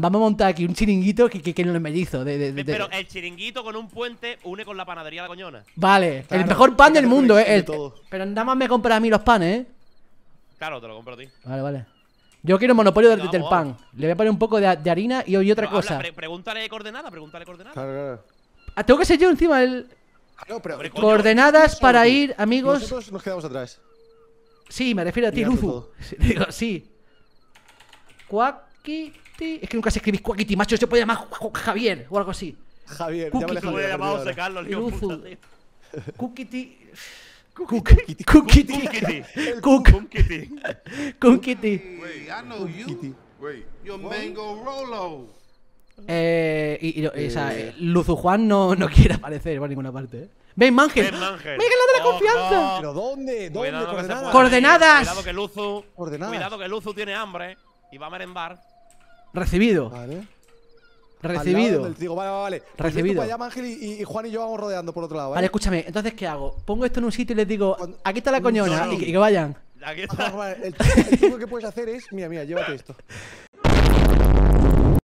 Vamos a montar aquí un chiringuito que, que, que no mellizo. Pero el chiringuito con un puente une con la panadería de la coñona. Vale, el mejor pan del mundo, eh. Pero nada más me compra a mí los panes, eh. Claro, te lo compro a ti. Vale, vale. Yo quiero monopolio del, pan. Le voy a poner un poco de, harina y, hoy otra cosa. pregúntale coordenadas pregúntale coordenadas ah, tengo que ser yo encima el. No, pero, coordenadas para ir, amigos. nos quedamos atrás. Sí, me refiero a ti, Luzu Digo, sí. Cuac. Cuaquiti. Es que nunca se escribís Cuaquiti, macho. Se puede llamar Javier o algo así. Javier, Cuquiti. ya me he llamado José Carlos, tío, Cuquiti. Cuquiti. Cuquiti. Wait, I know you. Wait. mango rolo. Eh, y, y, eh. Luzu Juan no, no quiere aparecer por ninguna parte. ¿eh? Ven, Ben Mangel. Ben la de oh, la confianza. No. ¿Pero dónde? ¿Dónde? Cuidado coordenadas. Que Cuidado que Luzu. Coordenadas. Cuidado que Luzu tiene hambre y va a merendar. Recibido. Vale. Recibido. Vale, vale, vale. Pues Recibido. y, Juan y yo vamos rodeando por otro lado, ¿vale? Vale, escúchame. Entonces, ¿qué hago? Pongo esto en un sitio y les digo, aquí está la coñona, Y, que, vayan. Aquí el, que puedes hacer es, mira, mira, llévate esto.